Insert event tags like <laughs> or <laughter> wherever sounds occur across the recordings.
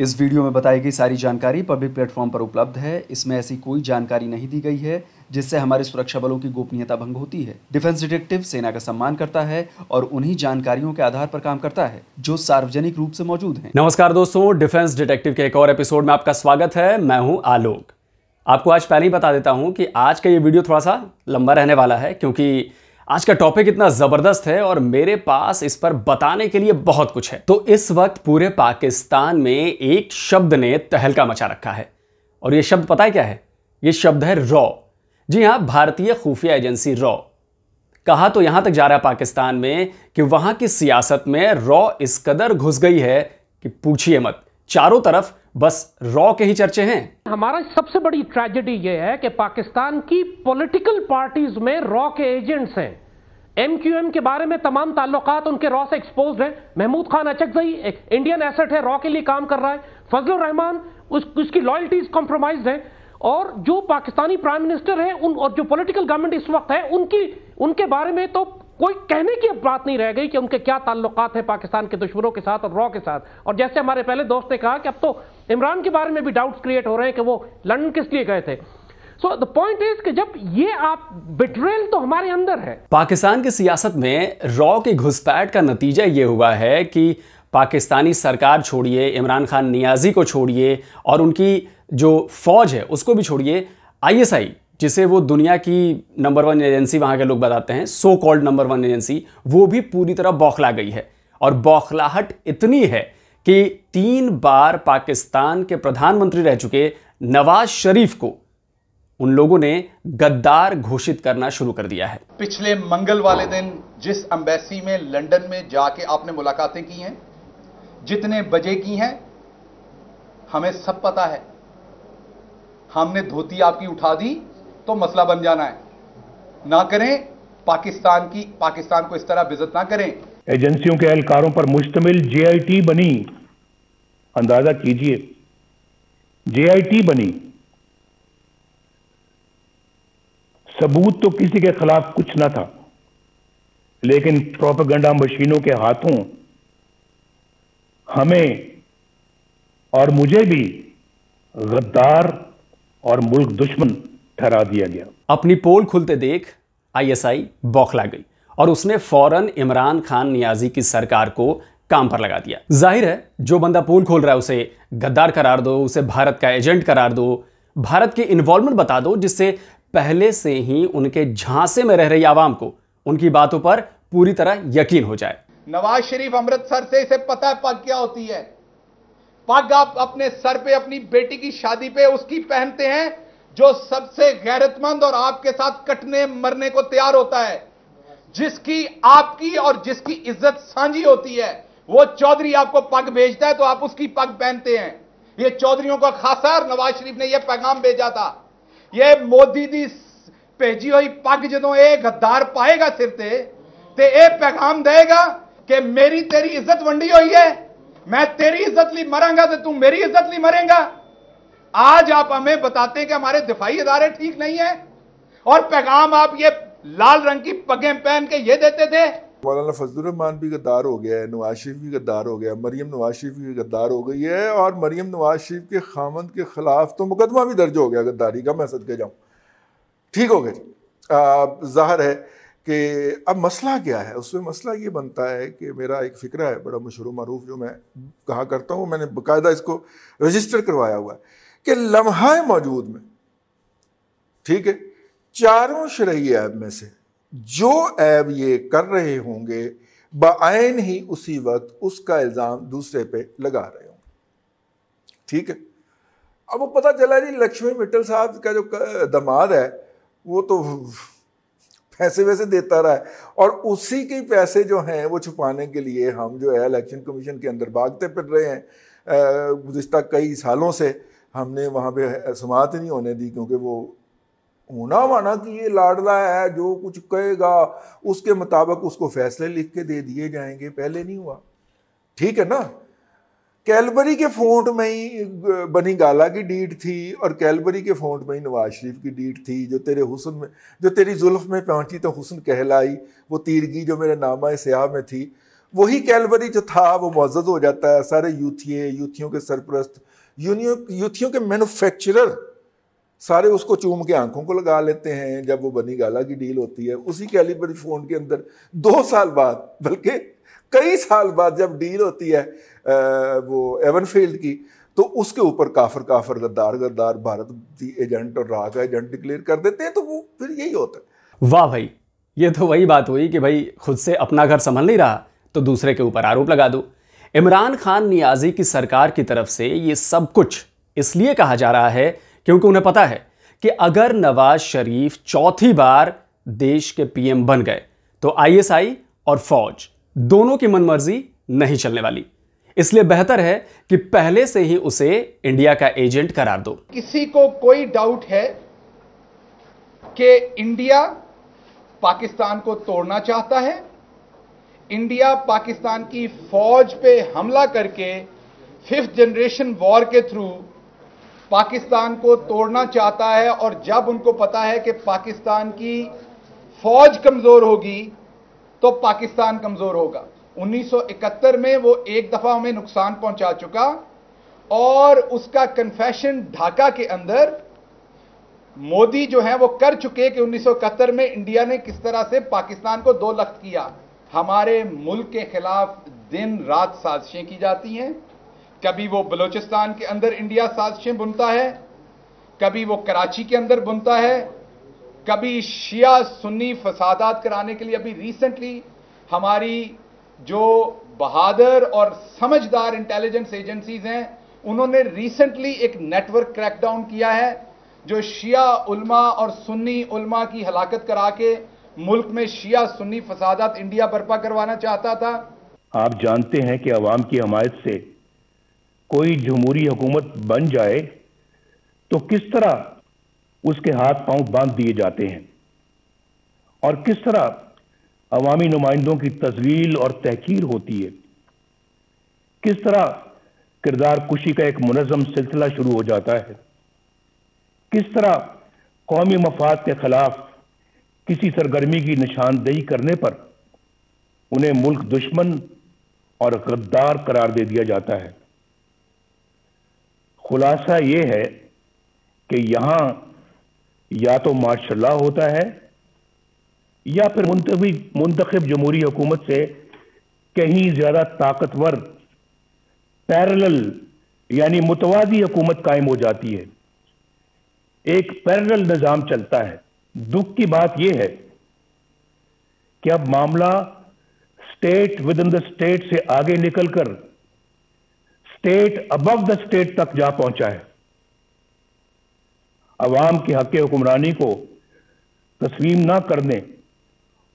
इस वीडियो में बताई गई सारी जानकारी पब्लिक प्लेटफॉर्म पर उपलब्ध है इसमें ऐसी कोई जानकारी नहीं दी गई है जिससे हमारे सुरक्षा बलों की गोपनीयता भंग होती है डिफेंस डिटेक्टिव सेना का सम्मान करता है और उन्हीं जानकारियों के आधार पर काम करता है जो सार्वजनिक रूप से मौजूद है नमस्कार दोस्तों डिफेंस डिटेक्टिव के एक और एपिसोड में आपका स्वागत है मैं हूँ आलोक आपको आज पहले ही बता देता हूँ कि आज का ये वीडियो थोड़ा सा लंबा रहने वाला है क्योंकि आज का टॉपिक इतना ज़बरदस्त है और मेरे पास इस पर बताने के लिए बहुत कुछ है तो इस वक्त पूरे पाकिस्तान में एक शब्द ने तहलका मचा रखा है और यह शब्द पता है क्या है यह शब्द है रॉ जी हां भारतीय खुफिया एजेंसी रॉ कहा तो यहां तक जा रहा है पाकिस्तान में कि वहां की सियासत में रॉ इस कदर घुस गई है कि पूछिए मत चारों तरफ बस रॉ के ही चर्चे हैं हमारा सबसे बड़ी ट्रेजेडी यह है कि पाकिस्तान की पॉलिटिकल पार्टीज में रॉ के एजेंट्स हैं एमक्यूएम के बारे में तमाम ताल्लुकात उनके रॉ से एक्सपोज हैं महमूद खान अचकजई एक इंडियन एसेट है रॉ के लिए काम कर रहा है फजल रहमान उस, उसकी लॉयल्टीज कॉम्प्रोमाइज है और जो पाकिस्तानी प्राइम मिनिस्टर है उन और जो पॉलिटिकल गवर्नमेंट इस वक्त है उनकी उनके बारे में तो कोई कहने की अब बात नहीं रह गई कि उनके क्या ताल्लुकात हैं पाकिस्तान के दुश्मनों के साथ और रॉ के साथ और जैसे हमारे पहले दोस्त ने कहा कि अब तो इमरान के बारे में भी डाउट्स क्रिएट हो रहे हैं कि वो लंडन किस लिए गए थे सो द पॉइंट इज कि जब ये आप बिट्रेल तो हमारे अंदर है पाकिस्तान की सियासत में रॉ के घुसपैठ का नतीजा ये हुआ है कि पाकिस्तानी सरकार छोड़िए इमरान खान नियाजी को छोड़िए और उनकी जो फौज है उसको भी छोड़िए आईएसआई जिसे वो दुनिया की नंबर वन एजेंसी वहाँ के लोग बताते हैं so called number one agency वो भी पूरी तरह बौखला गई है और बौखलाहट इतनी है कि तीन बार पाकिस्तान के प्रधानमंत्री रह चुके नवाज शरीफ को उन लोगों ने गद्दार घोषित करना शुरू कर दिया है पिछले मंगल वाले दिन जिस अंबेसी में लंदन में जाके आपने मुलाकातें की हैं जितने बजे की हैं हमें सब पता है हमने धोती आपकी उठा दी तो मसला बन जाना है ना करें पाकिस्तान की पाकिस्तान को इस तरह बिजत ना करें एजेंसियों के एहलकारों पर मुश्तमिल जेआईटी बनी अंदाजा कीजिए जेआईटी बनी सबूत तो किसी के खिलाफ कुछ ना था लेकिन प्रोपेगेंडा मशीनों के हाथों हमें और मुझे भी गद्दार और मुल्क दुश्मन ठहरा दिया गया अपनी पोल खुलते देख आईएसआई बौखला गई और उसने फौरन इमरान खान नियाजी की सरकार को काम पर लगा दिया जाहिर है जो बंदा पोल खोल रहा है उसे गद्दार करार दो उसे भारत का एजेंट करार दो भारत की इन्वॉल्वमेंट बता दो जिससे पहले से ही उनके झांसे में रह रही आवाम को उनकी बातों पर पूरी तरह यकीन हो जाए नवाज शरीफ अमृतसर से इसे पता है पग क्या होती है पग आप अपने सर पे अपनी बेटी की शादी पे उसकी पहनते हैं जो सबसे गैरतमंद और आपके साथ कटने मरने को तैयार होता है जिसकी आपकी और जिसकी इज्जत सांझी होती है वो चौधरी आपको पग भेजता है तो आप उसकी पग पहनते हैं ये चौधरीों का खासा नवाज शरीफ ने ये पैगाम भेजा था ये मोदी की भेजी हुई पग जो ये गद्दार पाएगा सिर ते ते ये पैगाम देगा कि मेरी तेरी इज्जत वंडी हुई है मैं तेरी इज्जत ली मरांगा तो तू मेरी इज्जत ली मरेगा आज आप हमें बताते हैं कि हमारे दिफाई इदारे ठीक नहीं है और पैगाम आप ये लाल रंग की पगें पहन के ये देते थे मौलाना फजलरहमान भी गद्दार हो गया है नवाज शरीफ भी गद्दार हो गया मरीम नवाज शरीफ भी गद्दार हो गई है और मरीम नवाज शरीफ के खामद के ख़िलाफ़ तो मुकदमा भी दर्ज हो गया गद्दारी का मैं सद के जाऊँ ठीक हो गया जी जाहिर है कि अब मसला क्या है उसमें मसला ये बनता है कि मेरा एक फ़िक्रा है बड़ा मशहूर मरूफ जो मैं कहा करता हूँ मैंने बाकायदा इसको रजिस्टर करवाया हुआ है कि लम्हा मौजूद में ठीक है चारों शरय ऐब में से जो ऐब ये कर रहे होंगे बन ही उसी वक्त उसका इल्ज़ाम दूसरे पे लगा रहे होंगे ठीक है अब वो पता चला जी लक्ष्मी मिट्टल साहब का जो दमाद है वो तो पैसे वैसे देता रहा है और उसी के पैसे जो हैं वो छुपाने के लिए हम जो है इलेक्शन कमीशन के अंदर भागते फिर रहे हैं गुज्तर कई सालों से हमने वहाँ पे समात नहीं होने दी क्योंकि वो होना माना कि ये लाडला है जो कुछ कहेगा उसके मुताबिक उसको फैसले लिख के दे दिए जाएंगे पहले नहीं हुआ ठीक है ना कैलबरी के फोंट में ही बनी गाला की डीट थी और कैलबरी के फोंट में ही नवाज शरीफ की डीट थी जो तेरे हुसन में जो तेरी जुल्फ में पहुंची तो हुसन कहलाई वो तीरगी जो मेरे नामा सयाह में थी वही कैलबरी जो था वो मोजद हो जाता है सारे यूथिये यूथियों के सरपरस्त यूनियो यूथियों के मैनुफेक्चरर सारे उसको चूम के आंखों को लगा लेते हैं जब वो बनी गाला की डील होती है उसी कैलिबर फोन के अंदर दो साल बाद बल्कि कई साल बाद जब डील होती है वो एवनफील्ड की तो उसके ऊपर काफर काफर गद्दार गद्दार भारत की एजेंट और राह का एजेंट डिक्लेयर कर देते हैं तो वो फिर यही होता है वाह भाई ये तो वही बात हुई कि भाई खुद से अपना घर संभल नहीं रहा तो दूसरे के ऊपर आरोप लगा दो इमरान खान नियाजी की सरकार की तरफ से ये सब कुछ इसलिए कहा जा रहा है क्योंकि उन्हें पता है कि अगर नवाज शरीफ चौथी बार देश के पीएम बन गए तो आईएसआई और फौज दोनों की मनमर्जी नहीं चलने वाली इसलिए बेहतर है कि पहले से ही उसे इंडिया का एजेंट करार दो किसी को कोई डाउट है कि इंडिया पाकिस्तान को तोड़ना चाहता है इंडिया पाकिस्तान की फौज पे हमला करके फिफ्थ जनरेशन वॉर के थ्रू पाकिस्तान को तोड़ना चाहता है और जब उनको पता है कि पाकिस्तान की फौज कमजोर होगी तो पाकिस्तान कमजोर होगा 1971 में वो एक दफा हमें नुकसान पहुंचा चुका और उसका कन्फेशन ढाका के अंदर मोदी जो है वो कर चुके कि 1971 में इंडिया ने किस तरह से पाकिस्तान को दो लख्त किया हमारे मुल्क के खिलाफ दिन रात साजिशें की जाती हैं कभी वो बलूचिस्तान के अंदर इंडिया साजिशें बुनता है कभी वो कराची के अंदर बुनता है कभी शिया सुन्नी फसादात कराने के लिए अभी रिसेंटली हमारी जो बहादुर और समझदार इंटेलिजेंस एजेंसीज हैं उन्होंने रिसेंटली एक नेटवर्क क्रैकडाउन किया है जो शिया उलमा और सुन्नी उलमा की हलाकत करा के मुल्क में शिया सुन्नी फसादात इंडिया बर्पा करवाना चाहता था आप जानते हैं कि अवाम की हमायत से कोई जमहूरी हुकूमत बन जाए तो किस तरह उसके हाथ पांव बांध दिए जाते हैं और किस तरह अवामी नुमाइंदों की तजवील और तहकीर होती है किस तरह किरदार कुशी का एक मुनजम सिलसिला शुरू हो जाता है किस तरह कौमी मफाद के खिलाफ किसी सरगर्मी की निशानदेही करने पर उन्हें मुल्क दुश्मन और गद्दार करार दे दिया जाता है खुलासा ये है कि यहां या तो मार्शल होता है या फिर मुंतवी मुंतखब जमहूरी हुकूमत से कहीं ज्यादा ताकतवर पैरल यानी मुतवादी हुकूमत कायम हो जाती है एक पैरल निज़ाम चलता है दुख की बात यह है कि अब मामला state within the state से आगे निकलकर स्टेट अबव द स्टेट तक जा पहुंचा है अवाम के हक हुक्मरानी को तस्लीम ना करने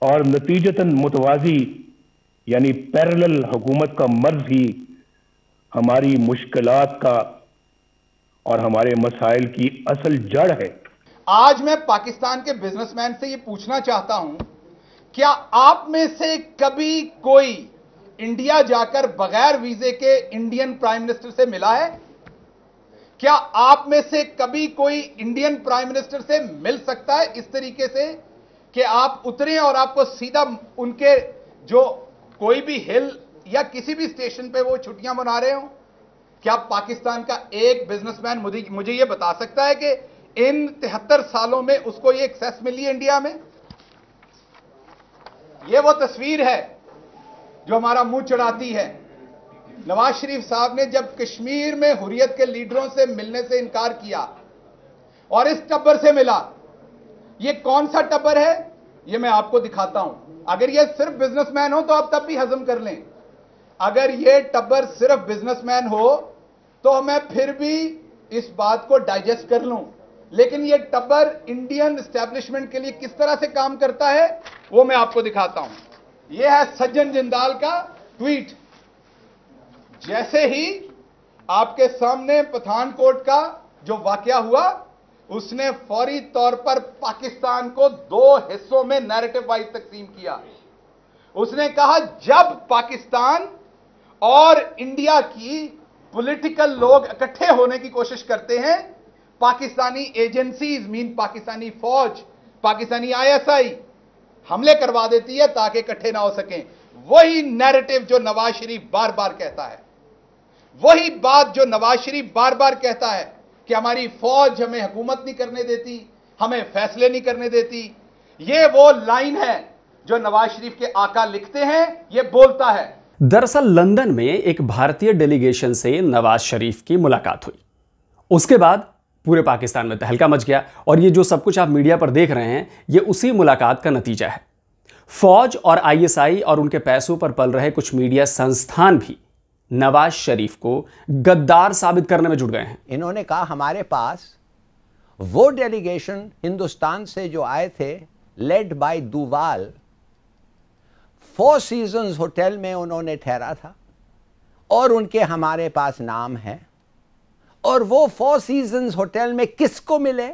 और नतीजतन मुतवाजी यानी पैरल हुकूमत का मर्ज ही हमारी मुश्किल का और हमारे मसाइल की असल जड़ है आज मैं पाकिस्तान के बिजनेसमैन से यह पूछना चाहता हूं क्या आप में से कभी कोई इंडिया जाकर बगैर वीजे के इंडियन प्राइम मिनिस्टर से मिला है क्या आप में से कभी कोई इंडियन प्राइम मिनिस्टर से मिल सकता है इस तरीके से कि आप उतरे और आपको सीधा उनके जो कोई भी हिल या किसी भी स्टेशन पे वो छुट्टियां मना रहे हो क्या पाकिस्तान का एक बिजनेसमैन मुझे मुझे ये बता सकता है कि इन तिहत्तर सालों में उसको ये एक्सेस मिली है इंडिया में ये वो तस्वीर है जो हमारा मुंह चढ़ाती है नवाज शरीफ साहब ने जब कश्मीर में हुरियत के लीडरों से मिलने से इनकार किया और इस टब्बर से मिला ये कौन सा टब्बर है ये मैं आपको दिखाता हूं अगर ये सिर्फ बिजनेसमैन हो तो आप तब भी हजम कर लें अगर ये टब्बर सिर्फ बिजनेसमैन हो तो मैं फिर भी इस बात को डाइजेस्ट कर लूं लेकिन ये टब्बर इंडियन स्टैब्लिशमेंट के लिए किस तरह से काम करता है वो मैं आपको दिखाता हूं यह है सज्जन जिंदाल का ट्वीट जैसे ही आपके सामने पठानकोट का जो वाकया हुआ उसने फौरी तौर पर पाकिस्तान को दो हिस्सों में नैरेटिव वाइज तकसीम किया उसने कहा जब पाकिस्तान और इंडिया की पॉलिटिकल लोग इकट्ठे होने की कोशिश करते हैं पाकिस्तानी एजेंसीज मीन पाकिस्तानी फौज पाकिस्तानी आईएसआई हमले करवा देती है ताकि इकट्ठे ना हो सकें वही नैरेटिव जो नवाज शरीफ बार बार कहता है वही बात जो नवाज शरीफ बार बार कहता है कि हमारी फौज हमें हुकूमत नहीं करने देती हमें फैसले नहीं करने देती ये वो लाइन है जो नवाज शरीफ के आका लिखते हैं ये बोलता है दरअसल लंदन में एक भारतीय डेलीगेशन से नवाज शरीफ की मुलाकात हुई उसके बाद पूरे पाकिस्तान में तहलका मच गया और ये जो सब कुछ आप मीडिया पर देख रहे हैं ये उसी मुलाकात का नतीजा है फौज और आईएसआई और उनके पैसों पर पल रहे कुछ मीडिया संस्थान भी नवाज शरीफ को गद्दार साबित करने में जुट गए हैं इन्होंने कहा हमारे पास वो डेलीगेशन हिंदुस्तान से जो आए थे led by Doval four season hotel में उन्होंने ठहरा था और उनके हमारे पास नाम है और वो फोर सीजन्स होटल में किसको मिले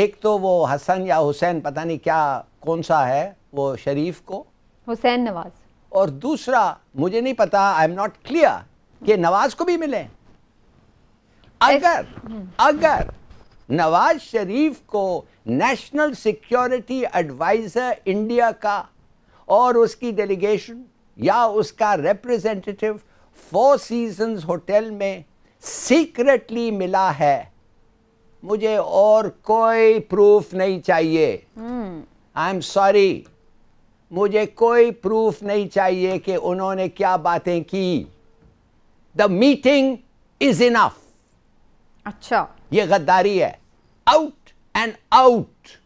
एक तो वो हसन या हुसैन पता नहीं क्या कौन सा है वो शरीफ को हुसैन नवाज और दूसरा मुझे नहीं पता आई एम नॉट क्लियर कि नवाज को भी मिले अगर हम्म। अगर नवाज शरीफ को नेशनल सिक्योरिटी एडवाइज़र इंडिया का और उसकी डेलीगेशन या उसका रिप्रेजेंटेटिव फोर सीजन्स होटल में सीक्रेटली मिला है मुझे और कोई प्रूफ नहीं चाहिए आई एम सॉरी मुझे कोई प्रूफ नहीं चाहिए कि उन्होंने क्या बातें की द मीटिंग इज इनफ अच्छा ये गद्दारी है out and out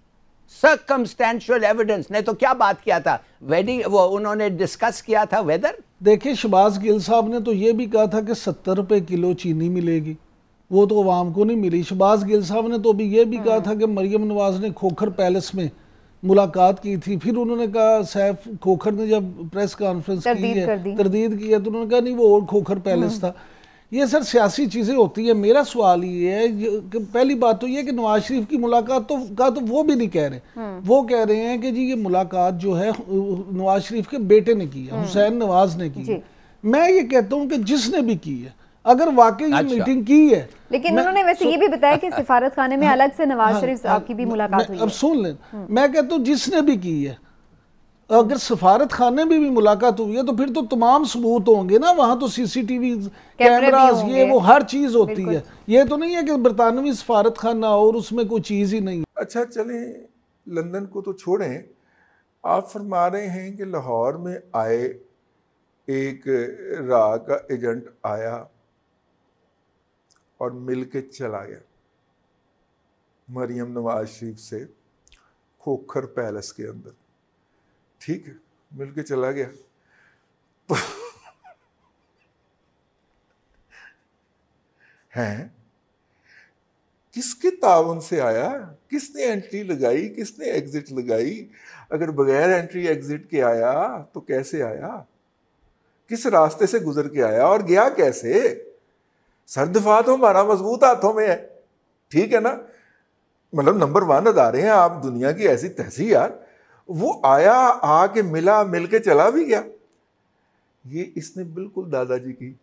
circumstantial evidence ने तो क्या बात किया था वेडिंग वो उन्होंने डिस्कस किया था वेदर देखिए शबाज गिल साहब ने तो ये भी कहा था कि सत्तर रुपये किलो चीनी मिलेगी वो तो आवाम को नहीं मिली शबाज गिल साहब ने तो अभी ये भी कहा हाँ। था कि मरियम नवाज ने खोखर पैलेस में मुलाकात की थी फिर उन्होंने कहा सैफ खोखर ने जब प्रेस कॉन्फ्रेंस की है तरदीद की है तो उन्होंने कहा नहीं वो और खोखर पैलेस हाँ। था ये सर सियासी चीज़ें होती है मेरा सवाल ये है कि पहली बात तो ये कि नवाज शरीफ की मुलाकात तो का तो वो भी नहीं कह रहे हम्म। वो कह रहे हैं कि जी ये मुलाकात जो है नवाज शरीफ के बेटे ने की है हम्म। हुसैन नवाज ने की है मैं ये कहता हूँ कि जिसने भी की है अगर वाकई अच्छा। मीटिंग की है लेकिन उन्होंने वैसे सु... ये भी बताया कि सिफारत खाने में हाँ, अलग से नवाज हाँ, शरीफ साहब हाँ, की भी मुलाकात हुई अब सुन लें हम्म। मैं कहता हूँ जिसने भी की है अगर सफारत खाने में भी, भी मुलाकात हुई है तो फिर तो तमाम सबूत होंगे ना वहाँ तो C C T V cameras ये वो हर चीज होती है ये तो नहीं है कि बरतानवी सफारत खाना और उसमें कोई चीज ही नहीं अच्छा चले लंदन को तो छोड़ें आप फरमा रहे हैं कि लाहौर में आए एक राह का एजेंट आया और मिल के चला गया मरियम नवाज शरीफ से खोखर पैलेस के अंदर ठीक है मिल के चला गया तो हैं किसके तावन से आया किसने एंट्री लगाई किसने एग्जिट लगाई अगर बगैर एंट्री एग्जिट के आया तो कैसे आया किस रास्ते से गुजर के आया और गया कैसे सरदफा तो हमारा मजबूत हाथों में है ठीक है ना मतलब नंबर वन अदारे हैं आप दुनिया की ऐसी तहसी यार वो आया आके मिला मिलके चला भी गया ये इसने बिल्कुल दादाजी की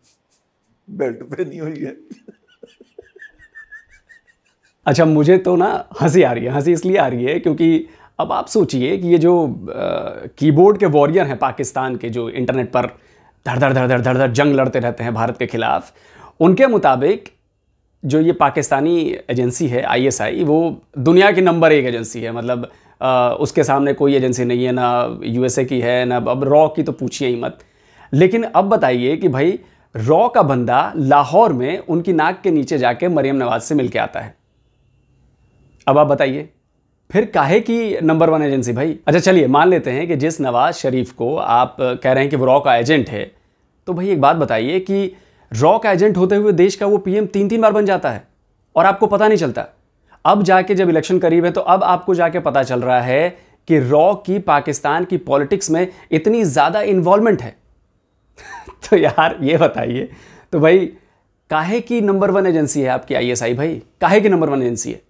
बेल्ट पहनी हुई है अच्छा मुझे तो ना हंसी आ रही है हंसी इसलिए आ रही है क्योंकि अब आप सोचिए कि ये जो कीबोर्ड के वॉरियर हैं पाकिस्तान के जो इंटरनेट पर धड़ धड़ धड़ धड़ धड़ जंग लड़ते रहते हैं भारत के खिलाफ उनके मुताबिक जो ये पाकिस्तानी एजेंसी है आईएसआई वो दुनिया की नंबर एक एजेंसी है मतलब आ, उसके सामने कोई एजेंसी नहीं है ना यूएसए की है ना अब रॉ की तो पूछिए ही मत लेकिन अब बताइए कि भाई रॉ का बंदा लाहौर में उनकी नाक के नीचे जाके मरियम नवाज से मिल के आता है अब आप बताइए फिर काहे की नंबर वन एजेंसी भाई अच्छा चलिए मान लेते हैं कि जिस नवाज शरीफ को आप कह रहे हैं कि वो रॉ का एजेंट है तो भाई एक बात बताइए कि रॉ का एजेंट होते हुए देश का वो पीएम तीन तीन बार बन जाता है और आपको पता नहीं चलता अब जाके जब इलेक्शन करीब है तो अब आपको जाके पता चल रहा है कि रॉ की पाकिस्तान की पॉलिटिक्स में इतनी ज़्यादा इन्वॉल्वमेंट है <laughs> तो यार ये बताइए तो भाई काहे की नंबर वन एजेंसी है आपकी आईएसआई भाई काहे की नंबर वन एजेंसी है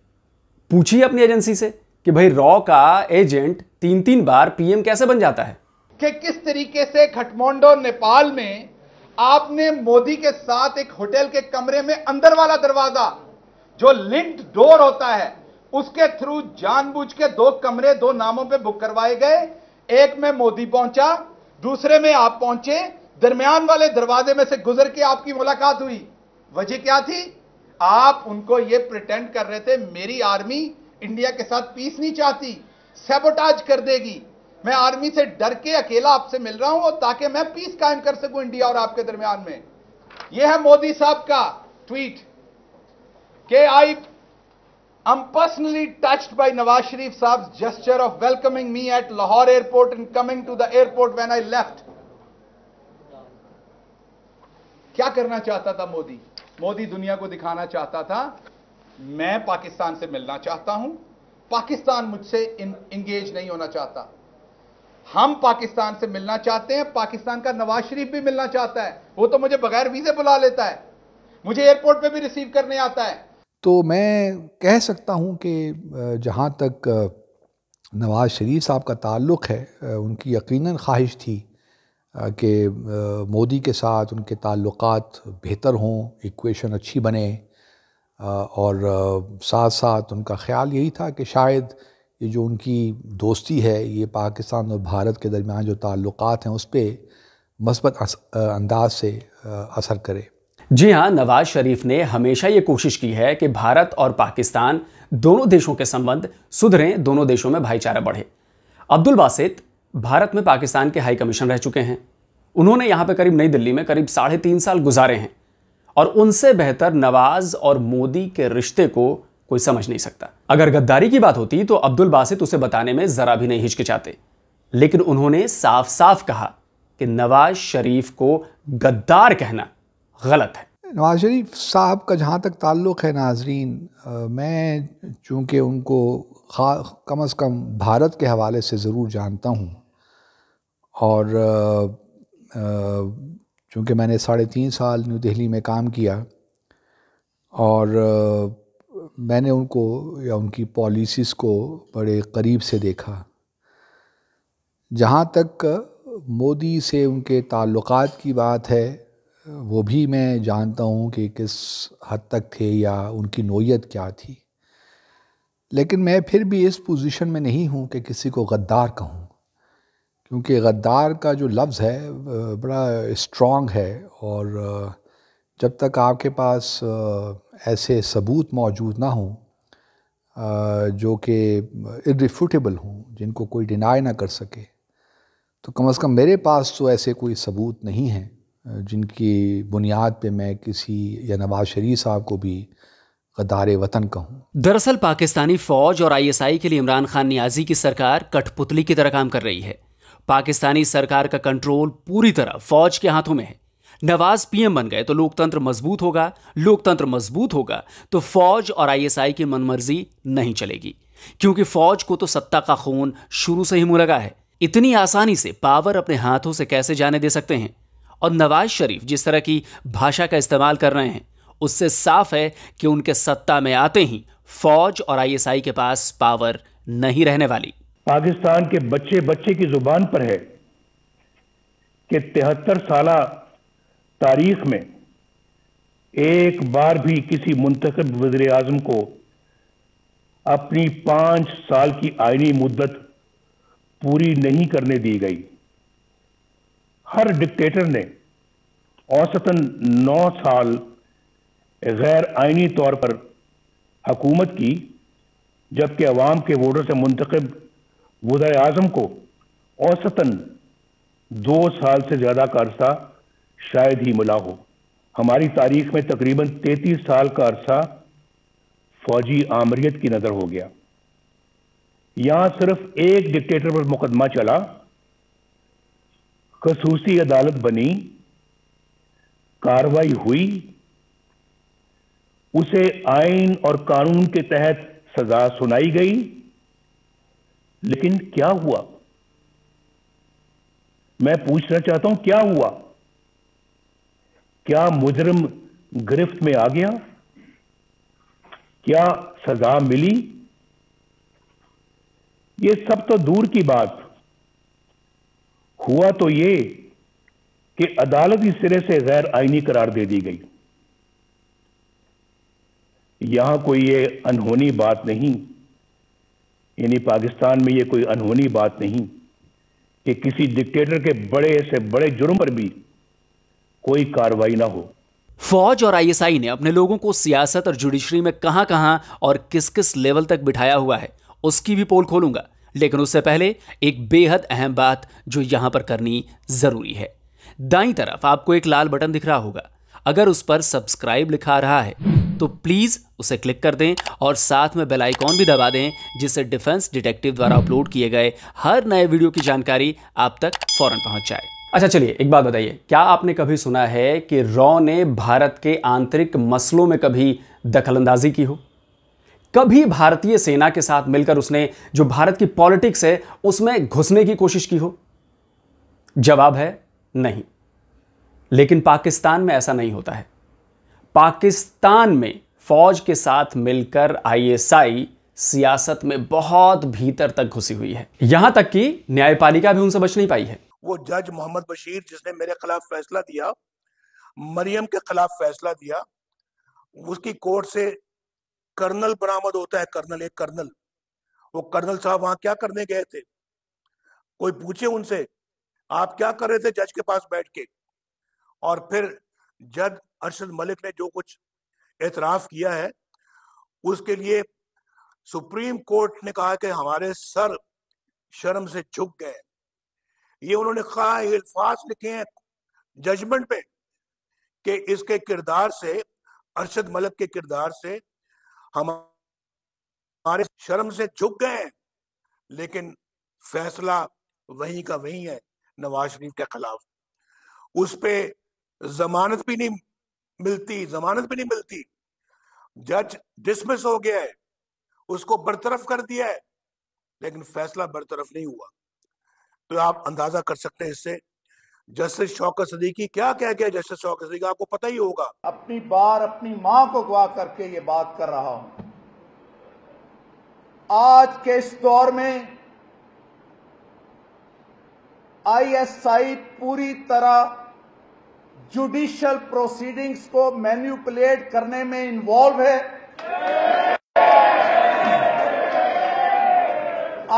पूछिए अपनी एजेंसी से कि भाई रॉ का एजेंट तीन तीन बार पीएम कैसे बन जाता है कि किस तरीके से खटमांडो नेपाल में आपने मोदी के साथ एक होटल के कमरे में अंदर वाला दरवाजा जो लिंक्ड डोर होता है उसके थ्रू जानबूझ के दो कमरे दो नामों पे बुक करवाए गए एक में मोदी पहुंचा दूसरे में आप पहुंचे दरमियान वाले दरवाजे में से गुजर के आपकी मुलाकात हुई वजह क्या थी आप उनको यह प्रिटेंड कर रहे थे मेरी आर्मी इंडिया के साथ पीस नहीं चाहती सेबोटाज कर देगी मैं आर्मी से डर के अकेला आपसे मिल रहा हूं ताकि मैं पीस कायम कर सकूं इंडिया और आपके दरमियान में यह है मोदी साहब का ट्वीट कि I am personally touched by Nawaz Sharif साहब gesture of welcoming me at Lahore airport in coming to the airport when I left क्या करना चाहता था मोदी मोदी दुनिया को दिखाना चाहता था मैं पाकिस्तान से मिलना चाहता हूं पाकिस्तान मुझसे इंगेज नहीं होना चाहता हम पाकिस्तान से मिलना चाहते हैं पाकिस्तान का नवाज शरीफ भी मिलना चाहता है वो तो मुझे बगैर वीजे बुला लेता है मुझे एयरपोर्ट पे भी रिसीव करने आता है तो मैं कह सकता हूँ कि जहाँ तक नवाज़ शरीफ साहब का ताल्लुक़ है उनकी यकीनन ख्वाहिश थी कि मोदी के साथ उनके ताल्लुक़ बेहतर हों इक्वेशन अच्छी बने और साथ साथ उनका ख्याल यही था कि शायद ये जो उनकी दोस्ती है ये पाकिस्तान और भारत के दरमियान जो ताल्लुक़ हैं उस पर मस्बत अंदाज से असर करे जी हाँ नवाज शरीफ ने हमेशा ये कोशिश की है कि भारत और पाकिस्तान दोनों देशों के संबंध सुधरें दोनों देशों में भाईचारा बढ़े अब्दुल बासित भारत में पाकिस्तान के हाई कमीशन रह चुके हैं उन्होंने यहाँ पर करीब नई दिल्ली में करीब साढ़े तीन साल गुजारे हैं और उनसे बेहतर नवाज और मोदी के रिश्ते को कोई समझ नहीं सकता अगर गद्दारी की बात होती तो अब्दुल बासित उसे बताने में ज़रा भी नहीं हिचकिचाते लेकिन उन्होंने साफ साफ कहा कि नवाज शरीफ को गद्दार कहना गलत है नवाज शरीफ साहब का जहाँ तक ताल्लुक़ है नाजरीन मैं चूँकि उनको कम अज़ कम भारत के हवाले से ज़रूर जानता हूँ और चूँकि मैंने साढ़े तीन साल न्यू दिल्ली में काम किया और मैंने उनको या उनकी पॉलिसीज़ को बड़े करीब से देखा जहाँ तक मोदी से उनके ताल्लुक़ात की बात है वो भी मैं जानता हूँ कि किस हद तक थे या उनकी नोयत क्या थी लेकिन मैं फिर भी इस पोजीशन में नहीं हूँ कि किसी को गद्दार कहूँ क्योंकि गद्दार का जो लफ्ज़ है बड़ा स्ट्रॉन्ग है और जब तक आपके पास ऐसे सबूत मौजूद ना हों जो कि इरिफ्यूटेबल हों जिनको कोई डिनाई ना कर सके तो कम अज़ कम मेरे पास तो ऐसे कोई सबूत नहीं हैं जिनकी बुनियाद पे मैं किसी या नवाज शरीफ साहब को भी गदार वतन कहूँ दरअसल पाकिस्तानी फ़ौज और आईएसआई के लिए इमरान खान न्याजी की सरकार कठपुतली की तरह काम कर रही है पाकिस्तानी सरकार का कंट्रोल पूरी तरह फौज के हाथों में है नवाज पीएम बन गए तो लोकतंत्र मजबूत होगा लोकतंत्र मजबूत होगा तो फौज और आईएसआई की मनमर्जी नहीं चलेगी क्योंकि फौज को तो सत्ता का खून शुरू से ही मुँह लगा है इतनी आसानी से पावर अपने हाथों से कैसे जाने दे सकते हैं और नवाज शरीफ जिस तरह की भाषा का इस्तेमाल कर रहे हैं उससे साफ है कि उनके सत्ता में आते ही फौज और आईएसआई के पास पावर नहीं रहने वाली पाकिस्तान के बच्चे बच्चे की जुबान पर है कि तिहत्तर साल तारीख में एक बार भी किसी मुंतब वजर आजम को अपनी पांच साल की आईनी मुद्दत पूरी नहीं करने दी गई हर डिक्टेटर ने औसतन नौ साल गैर आइनी तौर पर हकूमत की जबकि अवाम के वोटों से मुंतखब वज़ आजम को औसतन दो साल से ज़्यादा का अरसा शायद ही मिला हो हमारी तारीख में तकरीबन तैतीस साल का अरसा फौजी आमरीत की नज़र हो गया यहां सिर्फ एक डिक्टेटर पर मुकदमा चला खसूसी अदालत बनी कार्रवाई हुई उसे आइन और कानून के तहत सजा सुनाई गई लेकिन क्या हुआ मैं पूछना चाहता हूं क्या हुआ क्या मुजरम गिरफ्त में आ गया क्या सजा मिली ये सब तो दूर की बात हुआ तो ये कि अदालत इस सिरे से गैर आईनी करार दे दी गई यहां कोई ये अनहोनी बात नहीं यानी पाकिस्तान में ये कोई अनहोनी बात नहीं कि किसी डिक्टेटर के बड़े से बड़े जुर्म पर भी कोई कार्रवाई ना हो फौज और आईएसआई ने अपने लोगों को सियासत और जुडिशरी में कहां कहां और किस किस लेवल तक बिठाया हुआ है उसकी भी पोल खोलूंगा लेकिन उससे पहले एक बेहद अहम बात जो यहां पर करनी जरूरी है दाई तरफ आपको एक लाल बटन दिख रहा होगा अगर उस पर सब्सक्राइब लिखा रहा है तो प्लीज उसे क्लिक कर दें और साथ में बेल आइकॉन भी दबा दें जिससे डिफेंस डिटेक्टिव द्वारा अपलोड किए गए हर नए वीडियो की जानकारी आप तक फौरन पहुंच जाए अच्छा चलिए एक बात बताइए क्या आपने कभी सुना है कि रॉ ने भारत के आंतरिक मसलों में कभी दखलंदाजी की हो कभी भारतीय सेना के साथ मिलकर उसने जो भारत की पॉलिटिक्स है उसमें घुसने की कोशिश की हो जवाब है नहीं लेकिन पाकिस्तान में ऐसा नहीं होता है पाकिस्तान में फौज के साथ मिलकर आईएसआई सियासत में बहुत भीतर तक घुसी हुई है यहां तक कि न्यायपालिका भी उनसे बच नहीं पाई है वो जज मोहम्मद बशीर जिसने मेरे खिलाफ फैसला दिया मरियम के खिलाफ फैसला दिया उसकी कोर्ट से कर्नल बरामद होता है कर्नल एक कर्नल वो कर्नल साहब वहां क्या करने गए थे कोई पूछे उनसे आप क्या कर रहे थे जज के पास बैठ के और फिर जज अरशद मलिक ने जो कुछ एतराफ किया है उसके लिए सुप्रीम कोर्ट ने कहा कि हमारे सर शर्म से झुक गए ये उन्होंने कहा अल्फाज लिखे हैं जजमेंट पे कि इसके किरदार से अरशद मलिक के किरदार से हमारे शर्म से झुक गए लेकिन फैसला वही का वही है नवाज शरीफ के खिलाफ उस पर जमानत भी नहीं मिलती जमानत भी नहीं मिलती जज डिसमिस हो गया है उसको बरतरफ कर दिया है लेकिन फैसला बरतरफ नहीं हुआ तो आप अंदाजा कर सकते हैं इससे जस्टिस शौकत सदीकी क्या कह के जस्टिस शौकत सदीकी आपको पता ही होगा अपनी बार अपनी मां को गुआ करके ये बात कर रहा हूं आज के इस दौर में आईएसआई पूरी तरह जुडिशियल प्रोसीडिंग्स को मैन्यूपुलेट करने में इन्वॉल्व है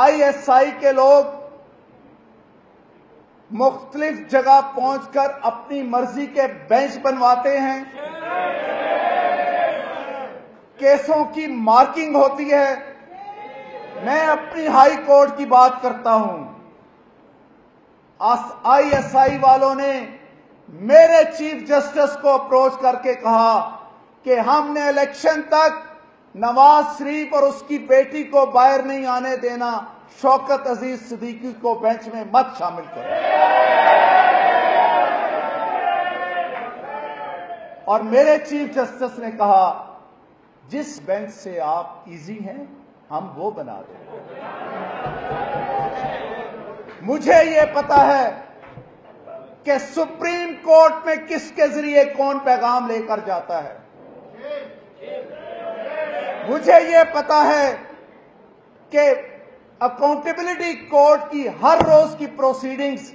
आईएसआई के लोग मुख्तलिफ जगह पहुँच कर अपनी मर्जी के बेंच बनवाते हैं केसों की मार्किंग होती है मैं अपनी हाई कोर्ट की बात करता हूं आई एस आई वालों ने मेरे चीफ जस्टिस को अप्रोच करके कहा कि हमने इलेक्शन तक नवाज शरीफ और उसकी बेटी को बाहर नहीं आने देना शौकत अजीज सिद्दीकी को बेंच में मत शामिल करो और मेरे चीफ जस्टिस ने कहा जिस बेंच से आप इजी हैं हम वो बना दें मुझे ये पता है कि सुप्रीम कोर्ट में किसके जरिए कौन पैगाम लेकर जाता है मुझे ये पता है कि अकाउंटेबिलिटी कोर्ट की हर रोज की प्रोसीडिंग्स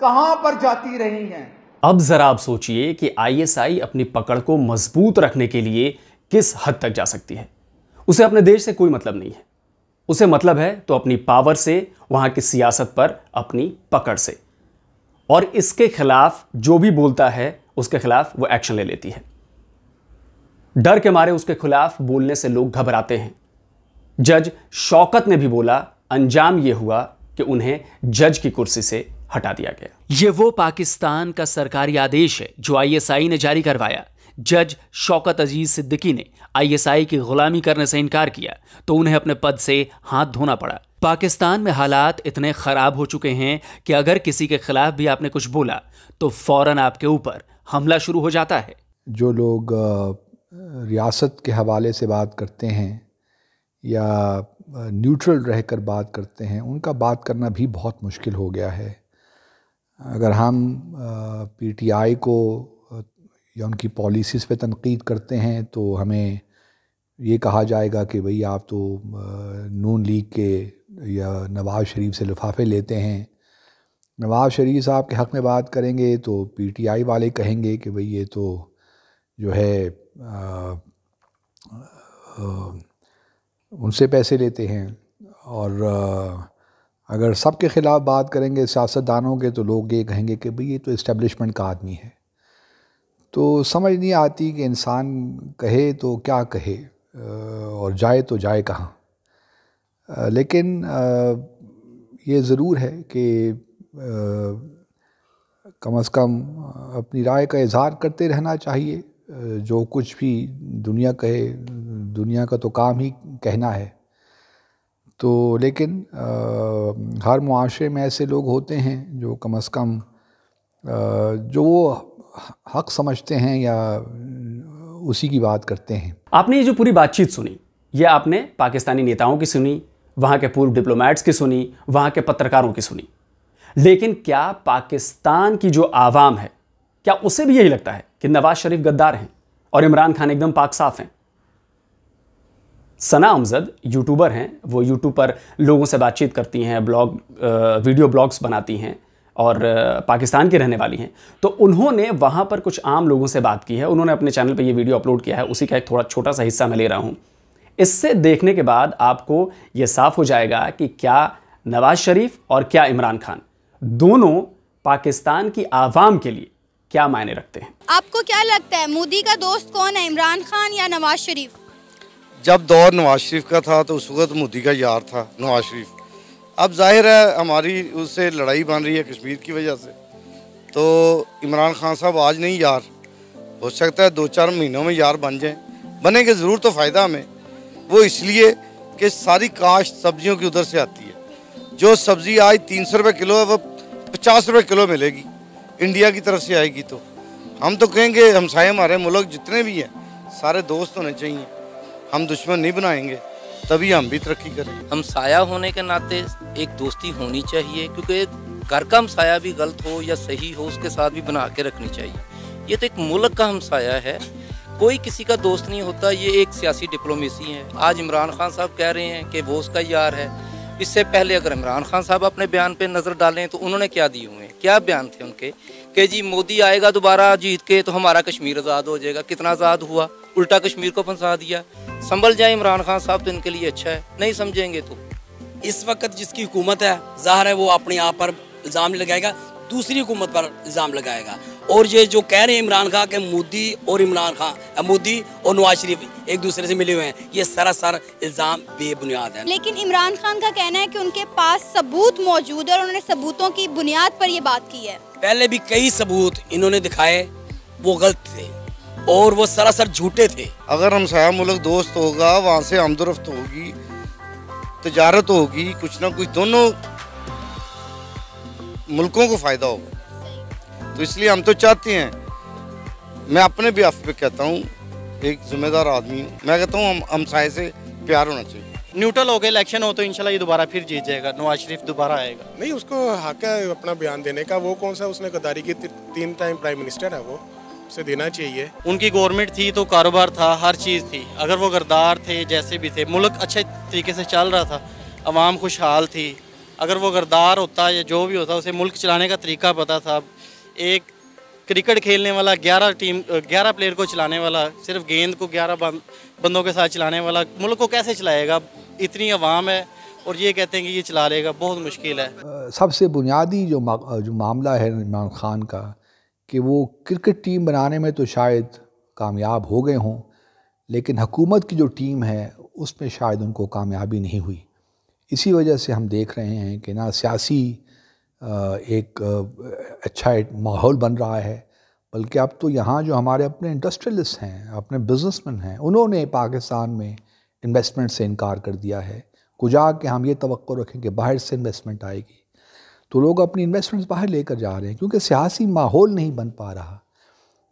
कहां पर जाती रही हैं अब जरा आप सोचिए कि आईएसआई अपनी पकड़ को मजबूत रखने के लिए किस हद तक जा सकती है उसे अपने देश से कोई मतलब नहीं है उसे मतलब है तो अपनी पावर से वहां की सियासत पर अपनी पकड़ से और इसके खिलाफ जो भी बोलता है उसके खिलाफ वो एक्शन ले लेती है डर के मारे उसके खिलाफ बोलने से लोग घबराते हैं जज शौकत ने भी बोला अंजाम ये हुआ कि उन्हें जज की कुर्सी से हटा दिया गया ये वो पाकिस्तान का सरकारी आदेश है जो आईएसआई ने जारी करवाया जज शौकत अजीज सिद्दीकी ने आईएसआई की गुलामी करने से इनकार किया तो उन्हें अपने पद से हाथ धोना पड़ा पाकिस्तान में हालात इतने ख़राब हो चुके हैं कि अगर किसी के खिलाफ भी आपने कुछ बोला तो फौरन आपके ऊपर हमला शुरू हो जाता है जो लोग रियासत के हवाले से बात करते हैं या न्यूट्रल रहकर बात करते हैं उनका बात करना भी बहुत मुश्किल हो गया है अगर हम पीटीआई को या उनकी पॉलिसीज़ पे तनकीद करते हैं तो हमें ये कहा जाएगा कि भई आप तो नून लीग के या नवाज़ शरीफ से लिफाफे लेते हैं नवाज़ शरीफ साहब के हक़ में बात करेंगे तो पीटीआई वाले कहेंगे कि भई ये तो जो है आ, आ, उनसे पैसे लेते हैं और अगर सब के ख़िलाफ़ बात करेंगे सियासतदानों के तो लोग ये कहेंगे कि भाई ये तो इस्टेब्लिशमेंट का आदमी है तो समझ नहीं आती कि इंसान कहे तो क्या कहे और जाए तो जाए कहाँ लेकिन ये ज़रूर है कि कम अज़ कम अपनी राय का इजहार करते रहना चाहिए जो कुछ भी दुनिया कहे दुनिया का तो काम ही कहना है तो लेकिन आ, हर मुआरे में ऐसे लोग होते हैं जो कम अज़ कम जो वो हक समझते हैं या उसी की बात करते हैं आपने ये जो पूरी बातचीत सुनी ये आपने पाकिस्तानी नेताओं की सुनी वहाँ के पूर्व डिप्लोमेट्स की सुनी वहाँ के पत्रकारों की सुनी लेकिन क्या पाकिस्तान की जो आवाम है क्या उसे भी यही लगता है कि नवाज शरीफ गद्दार हैं और इमरान खान एकदम पाक साफ हैं सना अमजद यूट्यूबर हैं वो यूट्यूब पर लोगों से बातचीत करती हैं ब्लॉग वीडियो ब्लॉग्स बनाती हैं और पाकिस्तान की रहने वाली हैं तो उन्होंने वहाँ पर कुछ आम लोगों से बात की है उन्होंने अपने चैनल पर ये वीडियो अपलोड किया है उसी का एक थोड़ा छोटा सा हिस्सा मैं ले रहा हूँ इससे देखने के बाद आपको ये साफ़ हो जाएगा कि क्या नवाज शरीफ और क्या इमरान खान दोनों पाकिस्तान की आवाम के लिए क्या मायने रखते हैं आपको क्या लगता है मोदी का दोस्त कौन है इमरान खान या नवाज शरीफ जब दौर नवाज शरीफ का था तो उस वक्त मोदी का यार था नवाज शरीफ अब जाहिर है हमारी उससे लड़ाई बन रही है कश्मीर की वजह से तो इमरान खान साहब आज नहीं यार हो सकता है दो चार महीनों में यार बन जाएं बनेंगे ज़रूर तो फ़ायदा हमें वो इसलिए कि सारी काश्त सब्जियों की उधर से आती है जो सब्ज़ी आज तीन सौ रुपये किलो है वह पचास रुपये किलो मिलेगी इंडिया की तरफ से आएगी तो हम तो कहेंगे हमसाए हमारे मुल्क जितने भी हैं सारे दोस्त होने चाहिए हम दुश्मन नहीं बनाएंगे तभी हम भी तरक्की करेंगे हम साया होने के नाते एक दोस्ती होनी चाहिए क्योंकि घर का हम साया भी गलत हो या सही हो उसके साथ भी बना के रखनी चाहिए ये तो एक मुल्क का हम साया है कोई किसी का दोस्त नहीं होता ये एक सियासी डिप्लोमेसी है आज इमरान खान साहब कह रहे हैं कि वो उसका यार है इससे पहले अगर इमरान खान साहब अपने बयान पे नज़र डालें तो उन्होंने क्या दिए हुए हैं क्या बयान थे उनके कि जी मोदी आएगा दोबारा जीत के तो हमारा कश्मीर आज़ाद हो जाएगा कितना आज़ाद हुआ उल्टा कश्मीर को फंसा दिया संभल जाए इमरान खान साहब तो इनके लिए अच्छा है नहीं समझेंगे तो इस वक्त जिसकी हुकूमत है ज़ाहिर है वो अपने आप पर इल्ज़ाम लगाएगा दूसरी हुकूमत पर इल्ज़ाम लगाएगा और ये जो कह रहे हैं इमरान खान के मोदी और इमरान खान मोदी और नवाज शरीफ एक दूसरे से मिले हुए हैं ये सरासर इल्ज़ाम बेबुनियाद है लेकिन इमरान खान का कहना है कि उनके पास सबूत मौजूद है और उन्होंने सबूतों की बुनियाद पर ये बात की है पहले भी कई सबूत इन्होंने दिखाए वो गलत थे और वो सरासर झूठे थे अगर हम साया मुल्क दोस्त होगा वहाँ से आमदरफ्त होगी तजारत होगी कुछ ना कुछ दोनों मुल्कों को फ़ायदा होगा तो इसलिए हम तो चाहते हैं मैं अपने भी पे कहता हूँ एक जिम्मेदार आदमी हूँ मैं कहता हूँ हम हम से प्यार होना चाहिए न्यूट्रल हो गए इलेक्शन हो तो इंशाल्लाह ये दोबारा फिर जीत जाएगा नवाज शरीफ दोबारा आएगा नहीं उसको हक है अपना बयान देने का वो कौन सा उसने गद्दारी की तीन टाइम प्राइम मिनिस्टर है वो उसे देना चाहिए उनकी गवर्नमेंट थी तो कारोबार था हर चीज़ थी अगर वो गद्दार थे जैसे भी थे मुल्क अच्छे तरीके से चल रहा था आवाम खुशहाल थी अगर वो गद्दार होता या जो भी होता उसे मुल्क चलाने का तरीका पता था एक क्रिकेट खेलने वाला 11 टीम 11 प्लेयर को चलाने वाला सिर्फ गेंद को 11 बंदों के साथ चलाने वाला मुल्क को कैसे चलाएगा इतनी आवाम है और ये कहते हैं कि ये चला लेगा बहुत मुश्किल है सबसे बुनियादी जो मा, जो मामला है इमरान खान का कि वो क्रिकेट टीम बनाने में तो शायद कामयाब हो गए हों लेकिन हकूमत की जो टीम है उसमें शायद उनको कामयाबी नहीं हुई इसी वजह से हम देख रहे हैं कि ना सियासी एक अच्छा एक माहौल बन रहा है बल्कि अब तो यहाँ जो हमारे अपने इंडस्ट्रियलिस्ट हैं अपने बिजनेसमैन हैं उन्होंने पाकिस्तान में इन्वेस्टमेंट से इनकार कर दिया है गुजा के हम ये तो रखें कि बाहर से इन्वेस्टमेंट आएगी तो लोग अपनी इन्वेस्टमेंट्स बाहर लेकर जा रहे हैं क्योंकि सियासी माहौल नहीं बन पा रहा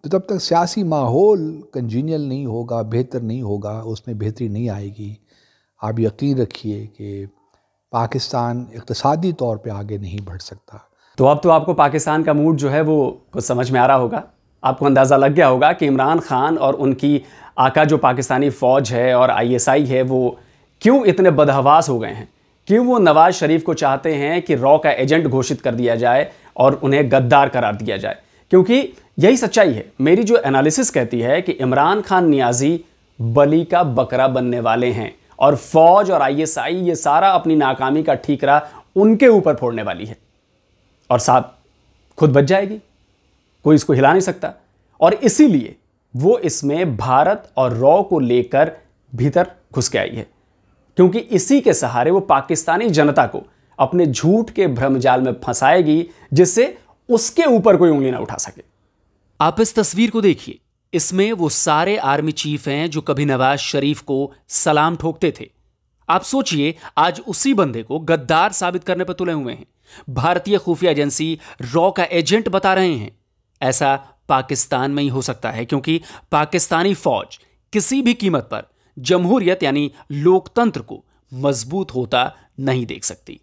तो तब तक सियासी माहौल कंजीनियल नहीं होगा बेहतर नहीं होगा उसमें बेहतरी नहीं आएगी आप यकीन रखिए कि पाकिस्तान इकतसादी तौर पर आगे नहीं बढ़ सकता तो अब तो आपको पाकिस्तान का मूड जो है वो कुछ समझ में आ रहा होगा आपको अंदाज़ा लग गया होगा कि इमरान खान और उनकी आका जो पाकिस्तानी फ़ौज है और आईएसआई है वो क्यों इतने बदहवास हो गए हैं क्यों वो नवाज़ शरीफ को चाहते हैं कि रॉ का एजेंट घोषित कर दिया जाए और उन्हें गद्दार करार दिया जाए क्योंकि यही सच्चाई है मेरी जो एनालिसिस कहती है कि इमरान खान नियाजी बली का बकरा बनने वाले हैं और फौज और आईएसआई ये सारा अपनी नाकामी का ठीकरा उनके ऊपर फोड़ने वाली है और साथ खुद बच जाएगी कोई इसको हिला नहीं सकता और इसीलिए वो इसमें भारत और रॉ को लेकर भीतर घुस के आई है क्योंकि इसी के सहारे वो पाकिस्तानी जनता को अपने झूठ के भ्रमजाल में फंसाएगी जिससे उसके ऊपर कोई उंगली ना उठा सके आप इस तस्वीर को देखिए इसमें वो सारे आर्मी चीफ हैं जो कभी नवाज शरीफ को सलाम ठोकते थे आप सोचिए आज उसी बंदे को गद्दार साबित करने पर तुले हुए हैं भारतीय खुफिया एजेंसी रॉ का एजेंट बता रहे हैं ऐसा पाकिस्तान में ही हो सकता है क्योंकि पाकिस्तानी फौज किसी भी कीमत पर जमहूरियत यानी लोकतंत्र को मजबूत होता नहीं देख सकती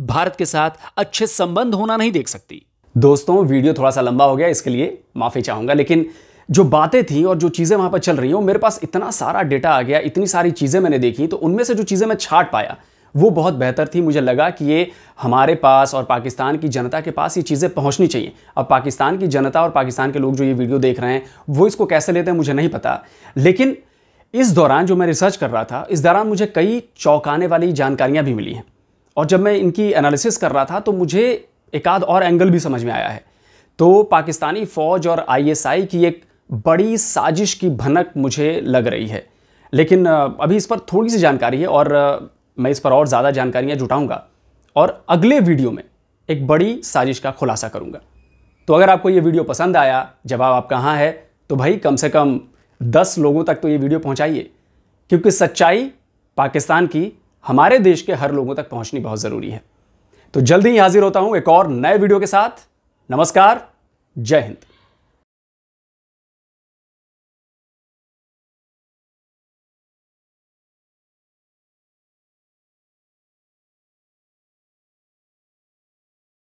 भारत के साथ अच्छे संबंध होना नहीं देख सकती दोस्तों वीडियो थोड़ा सा लंबा हो गया इसके लिए माफी चाहूंगा लेकिन जो बातें थी और जो चीज़ें वहाँ पर चल रही हैं मेरे पास इतना सारा डेटा आ गया इतनी सारी चीज़ें मैंने देखी तो उनमें से जो चीज़ें मैं छाट पाया वो बहुत बेहतर थी मुझे लगा कि ये हमारे पास और पाकिस्तान की जनता के पास ये चीज़ें पहुंचनी चाहिए अब पाकिस्तान की जनता और पाकिस्तान के लोग जो ये वीडियो देख रहे हैं वो इसको कैसे लेते हैं मुझे नहीं पता लेकिन इस दौरान जो मैं रिसर्च कर रहा था इस दौरान मुझे कई चौंकाने वाली जानकारियाँ भी मिली हैं और जब मैं इनकी एनालिसिस कर रहा था तो मुझे एक आध और एंगल भी समझ में आया है तो पाकिस्तानी फ़ौज और आईएसआई की एक बड़ी साजिश की भनक मुझे लग रही है लेकिन अभी इस पर थोड़ी सी जानकारी है और मैं इस पर और ज़्यादा जानकारियाँ जुटाऊँगा और अगले वीडियो में एक बड़ी साजिश का खुलासा करूँगा तो अगर आपको ये वीडियो पसंद आया जवाब आप कहाँ है तो भाई कम से कम दस लोगों तक तो ये वीडियो पहुँचाइए क्योंकि सच्चाई पाकिस्तान की हमारे देश के हर लोगों तक पहुँचनी बहुत ज़रूरी है तो जल्दी ही हाजिर होता हूँ एक और नए वीडियो के साथ नमस्कार जय हिंद